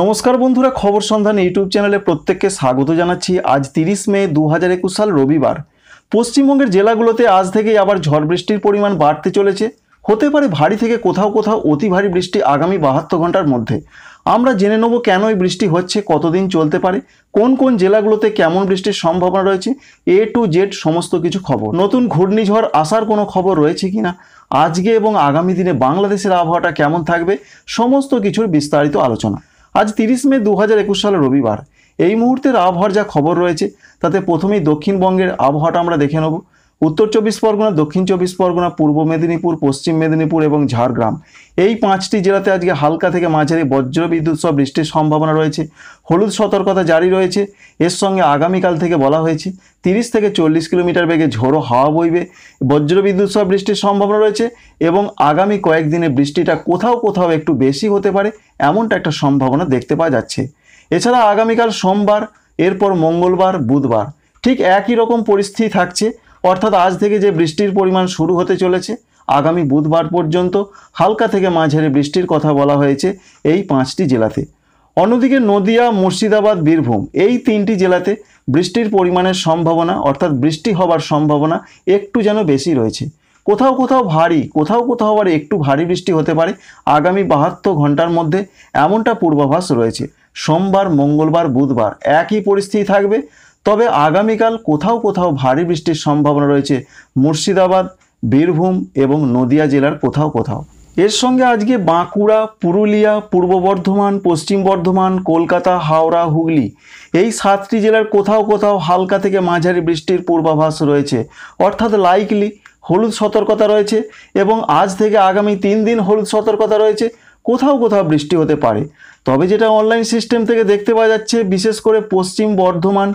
নমস্কার বন্ধুরা খবর সন্ধান ইউটিউব চ্যানেলে প্রত্যেককে স্বাগত জানাচ্ছি আজ তিরিশ মে দু হাজার একুশ সাল রবিবার পশ্চিমবঙ্গের জেলাগুলোতে আজ থেকেই আবার ঝড় বৃষ্টির পরিমাণ বাড়তে চলেছে হতে পারে ভারী থেকে কোথাও কোথাও অতি ভারী বৃষ্টি আগামী বাহাত্তর ঘন্টার মধ্যে আমরা জেনে নেব কেন এই বৃষ্টি হচ্ছে কতদিন চলতে পারে কোন কোন জেলাগুলোতে কেমন বৃষ্টির সম্ভাবনা রয়েছে এ টু জেড সমস্ত কিছু খবর নতুন ঘূর্ণিঝড় আসার কোনো খবর রয়েছে কি না আজকে এবং আগামী দিনে বাংলাদেশের আবহাওয়াটা কেমন থাকবে সমস্ত কিছুর বিস্তারিত আলোচনা আজ তিরিশ মে দু হাজার একুশ সালে রবিবার এই মুহূর্তের আবহাওয়ার যা খবর রয়েছে তাতে প্রথমেই দক্ষিণবঙ্গের আবহাওয়াটা আমরা দেখে নেব উত্তর চব্বিশ পরগনা দক্ষিণ চব্বিশ পরগনা পূর্ব মেদিনীপুর পশ্চিম মেদিনীপুর এবং ঝাড়গ্রাম এই পাঁচটি জেলাতে আজকে হালকা থেকে মাঝারি বজ্রবিদ্যুৎ সহ বৃষ্টির সম্ভাবনা রয়েছে হলুদ সতর্কতা জারি রয়েছে এর সঙ্গে আগামীকাল থেকে বলা হয়েছে তিরিশ থেকে চল্লিশ কিলোমিটার বেগে ঝোড়ো হাওয়া বইবে বজ্রবিদ্যুৎ সহ বৃষ্টির সম্ভাবনা রয়েছে এবং আগামী কয়েকদিনে বৃষ্টিটা কোথাও কোথাও একটু বেশি হতে পারে এমনটা একটা সম্ভাবনা দেখতে পাওয়া যাচ্ছে এছাড়া আগামীকাল সোমবার এরপর মঙ্গলবার বুধবার ঠিক একই রকম পরিস্থিতি থাকছে অর্থাৎ আজ থেকে যে বৃষ্টির পরিমাণ শুরু হতে চলেছে আগামী বুধবার পর্যন্ত হালকা থেকে মাঝারি বৃষ্টির কথা বলা হয়েছে এই পাঁচটি জেলাতে অন্যদিকে নদিয়া মুর্শিদাবাদ বীরভূম এই তিনটি জেলাতে বৃষ্টির পরিমাণের সম্ভাবনা অর্থাৎ বৃষ্টি হবার সম্ভাবনা একটু যেন বেশি রয়েছে কোথাও কোথাও ভারী কোথাও কোথাও আবার একটু ভারী বৃষ্টি হতে পারে আগামী বাহাত্তর ঘন্টার মধ্যে এমনটা পূর্বাভাস রয়েছে সোমবার মঙ্গলবার বুধবার একই পরিস্থিতি থাকবে তবে আগামীকাল কোথাও কোথাও ভারী বৃষ্টির সম্ভাবনা রয়েছে মুর্শিদাবাদ বীরভূম এবং নদিয়া জেলার কোথাও কোথাও এর সঙ্গে আজকে বাঁকুড়া পুরুলিয়া পূর্ব বর্ধমান পশ্চিম বর্ধমান কলকাতা হাওড়া হুগলি এই সাতটি জেলার কোথাও কোথাও হালকা থেকে মাঝারি বৃষ্টির পূর্বাভাস রয়েছে অর্থাৎ লাইকলি হলুদ সতর্কতা রয়েছে এবং আজ থেকে আগামী তিন দিন হলুদ সতর্কতা রয়েছে কোথাও কোথাও বৃষ্টি হতে পারে তবে যেটা অনলাইন সিস্টেম থেকে দেখতে পাওয়া যাচ্ছে বিশেষ করে পশ্চিম বর্ধমান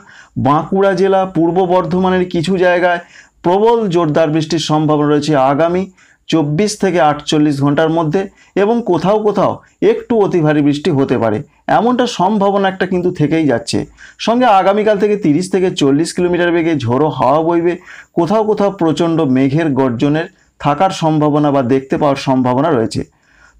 বাঁকুড়া জেলা পূর্ব বর্ধমানের কিছু জায়গায় প্রবল জোরদার বৃষ্টির সম্ভাবনা রয়েছে আগামী চব্বিশ থেকে আটচল্লিশ ঘন্টার মধ্যে এবং কোথাও কোথাও একটু অতি ভারী বৃষ্টি হতে পারে এমনটা সম্ভাবনা একটা কিন্তু থেকেই যাচ্ছে সঙ্গে আগামীকাল থেকে 30 থেকে চল্লিশ কিলোমিটার বেগে ঝোড়ো হাওয়া বইবে কোথাও কোথাও প্রচণ্ড মেঘের গর্জনের থাকার সম্ভাবনা বা দেখতে পাওয়ার সম্ভাবনা রয়েছে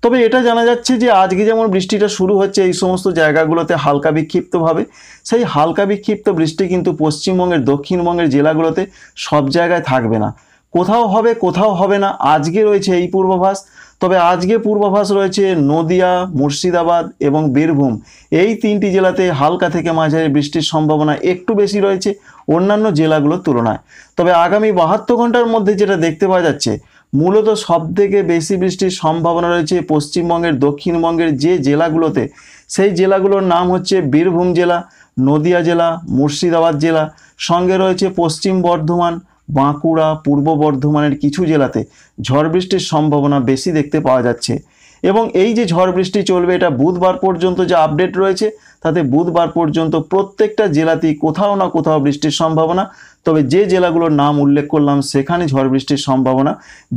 তবে এটা জানা যাচ্ছে যে আজকে যেমন বৃষ্টিটা শুরু হচ্ছে এই সমস্ত জায়গাগুলোতে হালকা বিক্ষিপ্তভাবে সেই হালকা বিক্ষিপ্ত বৃষ্টি কিন্তু পশ্চিমবঙ্গের দক্ষিণবঙ্গের জেলাগুলোতে সব জায়গায় থাকবে না কোথাও হবে কোথাও হবে না আজকে রয়েছে এই পূর্বাভাস তবে আজকে পূর্বাভাস রয়েছে নদিয়া মুর্শিদাবাদ এবং বীরভূম এই তিনটি জেলাতে হালকা থেকে মাঝারি বৃষ্টির সম্ভাবনা একটু বেশি রয়েছে অন্যান্য জেলাগুলোর তুলনায় তবে আগামী বাহাত্তর ঘন্টার মধ্যে যেটা দেখতে পাওয়া যাচ্ছে মূলত সব থেকে বেশি বৃষ্টির সম্ভাবনা রয়েছে পশ্চিমবঙ্গের দক্ষিণবঙ্গের যে জেলাগুলোতে সেই জেলাগুলোর নাম হচ্ছে বীরভূম জেলা নদিয়া জেলা মুর্শিদাবাদ জেলা সঙ্গে রয়েছে পশ্চিম বর্ধমান বাঁকুড়া পূর্ব বর্ধমানের কিছু জেলাতে ঝড় বৃষ্টির সম্ভাবনা বেশি দেখতে পাওয়া যাচ্ছে এবং এই যে ঝড় বৃষ্টি চলবে এটা বুধবার পর্যন্ত যে আপডেট রয়েছে তাতে বুধবার পর্যন্ত প্রত্যেকটা জেলাতেই কোথাও না কোথাও বৃষ্টির সম্ভাবনা তবে যে জেলাগুলোর নাম উল্লেখ করলাম সেখানে ঝড় বৃষ্টির সম্ভাবনা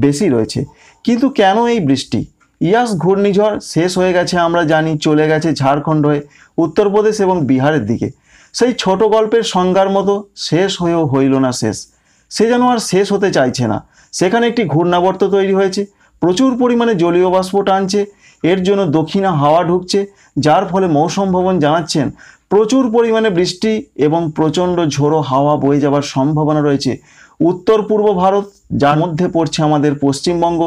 বেশি রয়েছে কিন্তু কেন এই বৃষ্টি ইয়াস ঘূর্ণিঝড় শেষ হয়ে গেছে আমরা জানি চলে গেছে ঝাড়খণ্ড হয়ে উত্তরপ্রদেশ এবং বিহারের দিকে সেই ছোট গল্পের সংজ্ঞার মতো শেষ হয়েও হইল না শেষ সে যেন আর শেষ হতে চাইছে না সেখানে একটি ঘূর্ণাবর্ত তৈরি হয়েছে প্রচুর পরিমাণে জলীয় বাষ্প টানছে এর জন্য দক্ষিণা হাওয়া ঢুকছে যার ফলে মৌসম ভবন জানাচ্ছেন প্রচুর পরিমাণে বৃষ্টি এবং প্রচণ্ড ঝোড়ো হাওয়া বয়ে যাওয়ার সম্ভাবনা রয়েছে উত্তর পূর্ব ভারত যার মধ্যে পড়ছে আমাদের পশ্চিমবঙ্গ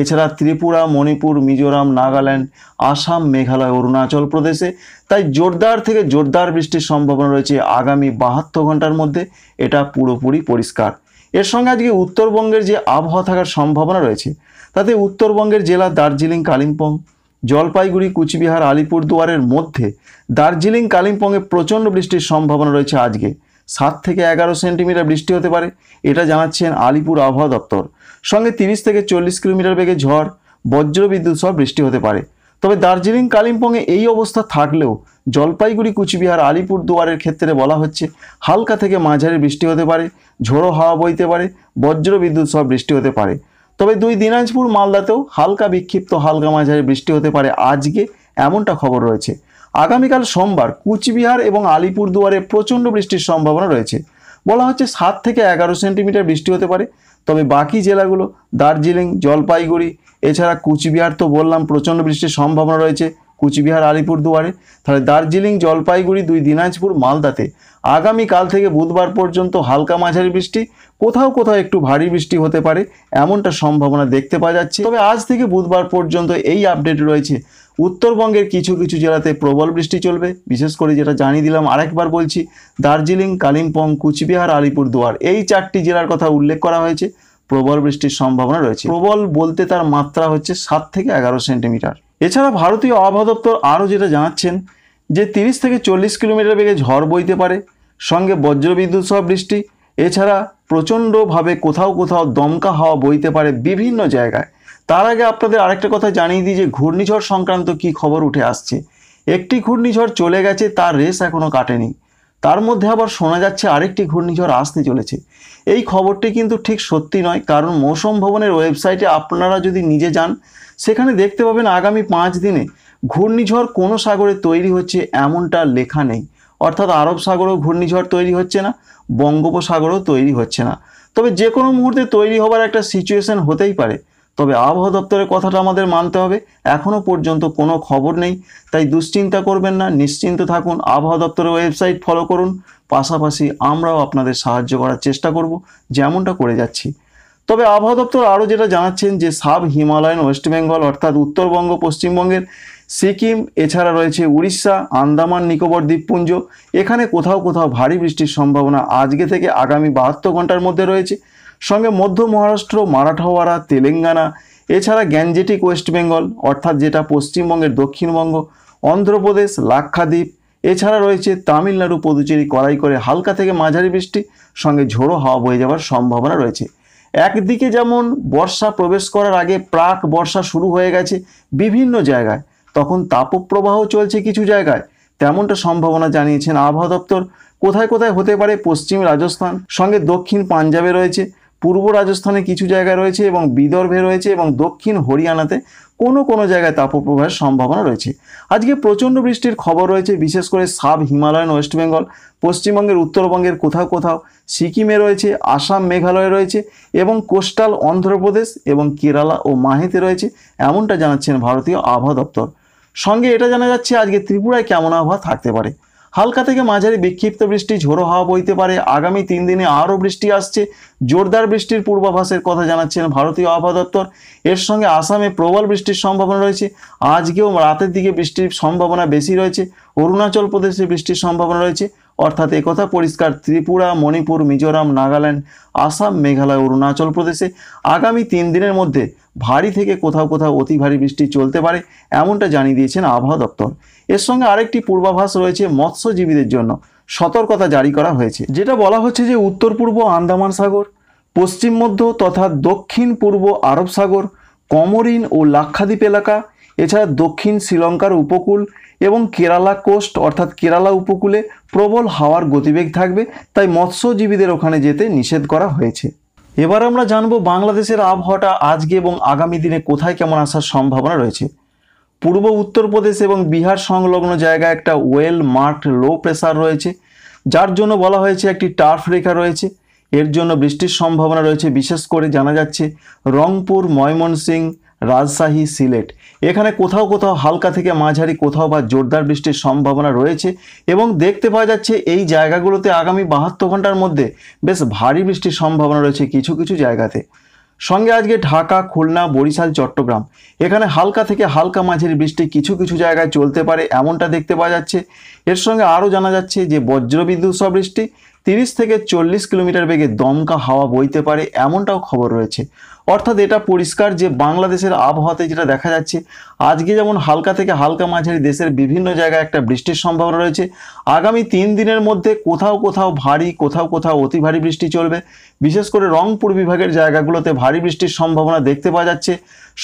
এছাড়া ত্রিপুরা মণিপুর মিজোরাম নাগাল্যান্ড আসাম মেঘালয় অরুণাচল প্রদেশে তাই জোরদার থেকে জোরদার বৃষ্টির সম্ভাবনা রয়েছে আগামী বাহাত্তর ঘন্টার মধ্যে এটা পুরোপুরি পরিষ্কার এর সঙ্গে আজকে উত্তরবঙ্গের যে আবহাওয়া থাকার সম্ভাবনা রয়েছে তাতে উত্তরবঙ্গের জেলা দার্জিলিং কালিম্পং জলপাইগুড়ি কুচবিহার আলিপুরদুয়ারের মধ্যে দার্জিলিং কালিম্পংয়ে প্রচণ্ড বৃষ্টির সম্ভাবনা রয়েছে আজকে সাত থেকে এগারো সেন্টিমিটার বৃষ্টি হতে পারে এটা জানাচ্ছেন আলিপুর আবহাওয়া দপ্তর সঙ্গে তিরিশ থেকে চল্লিশ কিলোমিটার বেগে ঝড় বজ্রবিদ্যুৎ সহ বৃষ্টি হতে পারে তবে দার্জিলিং কালিম্পংয়ে এই অবস্থা থাকলেও জলপাইগুড়ি কুচবিহার আলিপুর দুয়ারের ক্ষেত্রে বলা হচ্ছে হালকা থেকে মাঝারি বৃষ্টি হতে পারে ঝোড়ো হাওয়া বইতে পারে বজ্র বিদ্যুৎ সহ বৃষ্টি হতে পারে তবে দুই দিনাজপুর মালদাতেও হালকা বিক্ষিপ্ত হালকা মাঝারি বৃষ্টি হতে পারে আজকে এমনটা খবর রয়েছে আগামীকাল সোমবার কুচবিহার এবং আলিপুর দুয়ারে প্রচণ্ড বৃষ্টির সম্ভাবনা রয়েছে বলা হচ্ছে সাত থেকে এগারো সেন্টিমিটার বৃষ্টি হতে পারে তবে বাকি জেলাগুলো দার্জিলিং জলপাইগুড়ি এছাড়া কুচবিহার তো বললাম প্রচণ্ড বৃষ্টির সম্ভাবনা রয়েছে কুচবিহার আলিপুরদুয়ারে তাহলে দার্জিলিং জলপাইগুড়ি দুই দিনাজপুর মালদাতে আগামীকাল থেকে বুধবার পর্যন্ত হালকা মাঝারি বৃষ্টি কোথাও কোথাও একটু ভারী বৃষ্টি হতে পারে এমনটা সম্ভাবনা দেখতে পাওয়া যাচ্ছে তবে আজ থেকে বুধবার পর্যন্ত এই আপডেট রয়েছে উত্তরবঙ্গের কিছু কিছু জেলাতে প্রবল বৃষ্টি চলবে বিশেষ করে যেটা জানিয়ে দিলাম আরেকবার বলছি দার্জিলিং কালিম্পং কুচবিহার আলিপুরদুয়ার এই চারটি জেলার কথা উল্লেখ করা হয়েছে প্রবল বৃষ্টির সম্ভাবনা রয়েছে প্রবল বলতে তার মাত্রা হচ্ছে সাত থেকে এগারো সেন্টিমিটার এছাড়া ভারতীয় আবহাওয়া দপ্তর আরও যেটা জানাচ্ছেন যে তিরিশ থেকে চল্লিশ কিলোমিটার বেগে ঝড় বইতে পারে সঙ্গে বজ্রবিদ্যুৎ সহ বৃষ্টি এছাড়া প্রচণ্ডভাবে কোথাও কোথাও দমকা হাওয়া বইতে পারে বিভিন্ন জায়গায় তার আগে আপনাদের আরেকটা কথা জানিয়ে দিই যে ঘূর্ণিঝড় সংক্রান্ত কি খবর উঠে আসছে একটি ঘূর্ণিঝড় চলে গেছে তার রেস এখনও কাটেনি তার মধ্যে আবার শোনা যাচ্ছে আরেকটি ঘূর্ণিঝড় আসতে চলেছে এই খবরটি কিন্তু ঠিক সত্যি নয় কারণ মৌসুম ভবনের ওয়েবসাইটে আপনারা যদি নিজে যান সেখানে দেখতে পাবেন আগামী পাঁচ দিনে ঘূর্ণিঝড় কোনো সাগরে তৈরি হচ্ছে এমনটা লেখা নেই অর্থাৎ আরব সাগরেও ঘূর্ণিঝড় তৈরি হচ্ছে না বঙ্গোপসাগরেও তৈরি হচ্ছে না তবে যে কোনো মুহূর্তে তৈরি হবার একটা সিচুয়েশন হতেই পারে তবে আবহাওয়া দপ্তরের কথাটা আমাদের মানতে হবে এখনও পর্যন্ত কোনো খবর নেই তাই দুশ্চিন্তা করবেন না নিশ্চিন্ত থাকুন আবহাওয়া দপ্তরের ওয়েবসাইট ফলো করুন পাশাপাশি আমরাও আপনাদের সাহায্য করার চেষ্টা করব যেমনটা করে যাচ্ছি তবে আবহাওয়া দপ্তর আরও যেটা জানাচ্ছেন যে সাব হিমালয়ান ওয়েস্ট বেঙ্গল অর্থাৎ উত্তরবঙ্গ পশ্চিমবঙ্গের সিকিম এছাড়া রয়েছে উড়িষ্যা আন্দামান নিকোবর দ্বীপপুঞ্জ এখানে কোথাও কোথাও ভারী বৃষ্টির সম্ভাবনা আজকে থেকে আগামী বাহাত্তর ঘন্টার মধ্যে রয়েছে সঙ্গে মধ্য মহারাষ্ট্র মারাঠাওয়াড়া তেলেঙ্গানা এছাড়া গ্যাঞ্জেটিক ওয়েস্ট বেঙ্গল অর্থাৎ যেটা পশ্চিমবঙ্গের দক্ষিণবঙ্গ অন্ধ্রপ্রদেশ লাক্ষাদ্বীপ এছাড়া রয়েছে তামিলনাড়ু পদুচেরি করাই করে হালকা থেকে মাঝারি বৃষ্টি সঙ্গে ঝোড়ো হাওয়া বয়ে যাওয়ার সম্ভাবনা রয়েছে একদিকে যেমন বর্ষা প্রবেশ করার আগে প্রাক বর্ষা শুরু হয়ে গেছে বিভিন্ন জায়গায় তখন তাপপ্রবাহ চলছে কিছু জায়গায় তেমনটা সম্ভাবনা জানিয়েছেন আবহাওয়া দপ্তর কোথায় কোথায় হতে পারে পশ্চিম রাজস্থান সঙ্গে দক্ষিণ পাঞ্জাবে রয়েছে পূর্ব রাজস্থানে কিছু জায়গা রয়েছে এবং বিদর্ভে রয়েছে এবং দক্ষিণ হরিয়ানাতে কোনো কোনো জায়গায় তাপপ্রবাহের সম্ভাবনা রয়েছে আজকে প্রচণ্ড বৃষ্টির খবর রয়েছে বিশেষ করে সাব হিমালয়ান ওয়েস্ট বেঙ্গল পশ্চিমবঙ্গের উত্তরবঙ্গের কোথাও কোথাও সিকিমে রয়েছে আসাম মেঘালয় রয়েছে এবং কোস্টাল অন্ধ্রপ্রদেশ এবং কেরালা ও মাহেতে রয়েছে এমনটা জানাচ্ছেন ভারতীয় আবহাওয়া দপ্তর সঙ্গে এটা জানা যাচ্ছে আজকে ত্রিপুরায় কেমন আবহাওয়া থাকতে পারে হালকা থেকে মাঝারি বিক্ষিপ্ত বৃষ্টি ঝোড়ো হাওয়া বইতে পারে আগামী তিন দিনে আরও বৃষ্টি আসছে জোরদার বৃষ্টির পূর্বাভাসের কথা জানাচ্ছেন ভারতীয় আবহাওয়া দপ্তর এর সঙ্গে আসামে প্রবল বৃষ্টির সম্ভাবনা রয়েছে আজকেও রাতের দিকে বৃষ্টির সম্ভাবনা বেশি রয়েছে অরুণাচল প্রদেশে বৃষ্টির সম্ভাবনা রয়েছে অর্থাৎ একথা পরিষ্কার ত্রিপুরা মণিপুর মিজোরাম নাগাল্যান্ড আসাম মেঘালয় অরুণাচল প্রদেশে আগামী তিন দিনের মধ্যে ভারী থেকে কোথাও কোথাও অতি ভারী বৃষ্টি চলতে পারে এমনটা জানিয়ে দিয়েছেন আবহাওয়া দপ্তর এর সঙ্গে আরেকটি পূর্বাভাস রয়েছে মৎস্যজীবীদের জন্য সতর্কতা জারি করা হয়েছে যেটা বলা হচ্ছে যে উত্তর পূর্ব আন্দামান সাগর পশ্চিম মধ্য তথা দক্ষিণ পূর্ব আরব সাগর কমরিন ও লাক্ষাদ্বীপ এলাকা এছাড়া দক্ষিণ শ্রীলঙ্কার উপকূল এবং কেরালা কোস্ট অর্থাৎ কেরালা উপকূলে প্রবল হাওয়ার গতিবেগ থাকবে তাই মৎস্যজীবীদের ওখানে যেতে নিষেধ করা হয়েছে এবার আমরা জানব বাংলাদেশের আবহাওয়াটা আজকে এবং আগামী দিনে কোথায় কেমন আসার সম্ভাবনা রয়েছে পূর্ব উত্তরপ্রদেশ এবং বিহার সংলগ্ন জায়গায় একটা ওয়েল মার্কড লো প্রেসার রয়েছে যার জন্য বলা হয়েছে একটি টার্ফ রেখা রয়েছে এর জন্য বৃষ্টির সম্ভাবনা রয়েছে বিশেষ করে জানা যাচ্ছে রংপুর ময়মনসিং রাজশাহী সিলেট এখানে কোথাও কোথাও হালকা থেকে মাঝারি কোথাও বা জোরদার বৃষ্টির সম্ভাবনা রয়েছে এবং দেখতে পাওয়া যাচ্ছে এই জায়গাগুলোতে আগামী বাহাত্তর ঘন্টার মধ্যে বেশ ভারী বৃষ্টির সম্ভাবনা রয়েছে কিছু কিছু জায়গাতে সঙ্গে আজকে ঢাকা খুলনা বরিশাল চট্টগ্রাম এখানে হালকা থেকে হালকা মাঝের বৃষ্টি কিছু কিছু জায়গায় চলতে পারে এমনটা দেখতে পাওয়া যাচ্ছে এর সঙ্গে আরও জানা যাচ্ছে যে বজ্রবিদ্যুৎ সব বৃষ্টি তিরিশ থেকে চল্লিশ কিলোমিটার বেগে দমকা হাওয়া বইতে পারে এমনটাও খবর রয়েছে অর্থাৎ এটা পরিষ্কার যে বাংলাদেশের আবহাওয়াতে যেটা দেখা যাচ্ছে আজকে যেমন হালকা থেকে হালকা মাঝারি দেশের বিভিন্ন জায়গায় একটা বৃষ্টির সম্ভাবনা রয়েছে আগামী তিন দিনের মধ্যে কোথাও কোথাও ভারী কোথাও কোথাও অতি ভারী বৃষ্টি চলবে বিশেষ করে রংপুর বিভাগের জায়গাগুলোতে ভারী বৃষ্টির সম্ভাবনা দেখতে পাওয়া যাচ্ছে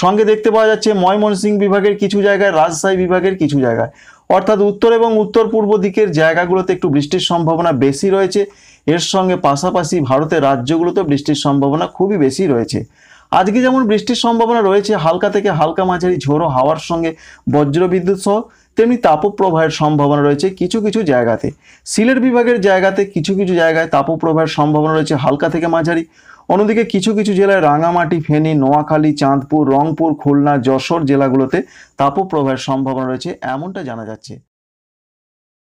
সঙ্গে দেখতে পাওয়া যাচ্ছে ময়মনসিংহ বিভাগের কিছু জায়গায় রাজশাহী বিভাগের কিছু জায়গায় অর্থাৎ উত্তর এবং উত্তর পূর্ব দিকের জায়গাগুলোতে একটু বৃষ্টির সম্ভাবনা বেশি রয়েছে এর সঙ্গে পাশাপাশি ভারতের রাজ্যগুলোতে বৃষ্টির সম্ভাবনা খুবই বেশি রয়েছে আজকে যেমন বৃষ্টির সম্ভাবনা রয়েছে হালকা থেকে হালকা মাঝারি ঝোড়ো হাওয়ার সঙ্গে বজ্রবিদ্যুৎ সহ তেমনি তাপপ্রবাহের সম্ভাবনা রয়েছে কিছু কিছু জায়গাতে সিলেট বিভাগের জায়গাতে কিছু কিছু জায়গায় তাপপ্রবাহের সম্ভাবনা রয়েছে হালকা থেকে মাঝারি অন্যদিকে কিছু কিছু জেলায় রাঙামাটি ফেনী নোয়াখালী চাঁদপুর রংপুর খুলনা যশোর জেলাগুলোতে তাপপ্রবাহের সম্ভাবনা রয়েছে এমনটা জানা যাচ্ছে